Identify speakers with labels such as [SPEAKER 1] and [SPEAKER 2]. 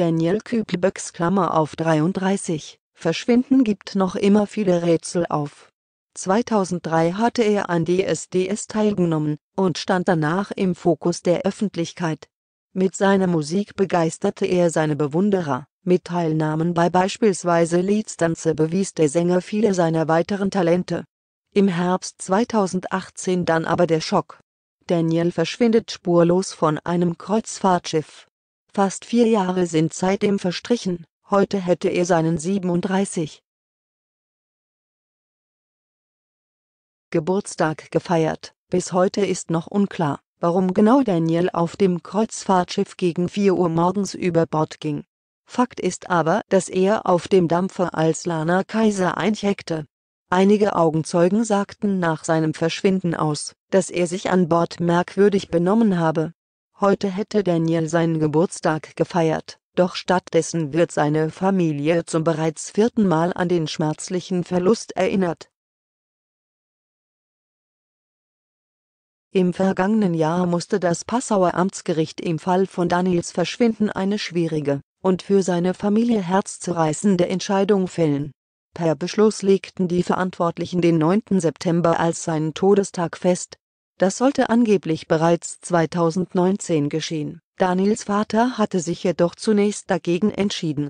[SPEAKER 1] Daniel Kübelböcks Klammer auf 33, Verschwinden gibt noch immer viele Rätsel auf. 2003 hatte er an DSDS teilgenommen und stand danach im Fokus der Öffentlichkeit. Mit seiner Musik begeisterte er seine Bewunderer. Mit Teilnahmen bei beispielsweise Leadstanze bewies der Sänger viele seiner weiteren Talente. Im Herbst 2018 dann aber der Schock. Daniel verschwindet spurlos von einem Kreuzfahrtschiff. Fast vier Jahre sind seitdem verstrichen, heute hätte er seinen 37. Geburtstag gefeiert. Bis heute ist noch unklar, warum genau Daniel auf dem Kreuzfahrtschiff gegen 4 Uhr morgens über Bord ging. Fakt ist aber, dass er auf dem Dampfer als Lana Kaiser eincheckte. Einige Augenzeugen sagten nach seinem Verschwinden aus, dass er sich an Bord merkwürdig benommen habe. Heute hätte Daniel seinen Geburtstag gefeiert, doch stattdessen wird seine Familie zum bereits vierten Mal an den schmerzlichen Verlust erinnert. Im vergangenen Jahr musste das Passauer Amtsgericht im Fall von Daniels Verschwinden eine schwierige und für seine Familie herzzerreißende Entscheidung fällen. Per Beschluss legten die Verantwortlichen den 9. September als seinen Todestag fest, das sollte angeblich bereits 2019 geschehen. Daniels Vater hatte sich jedoch zunächst dagegen entschieden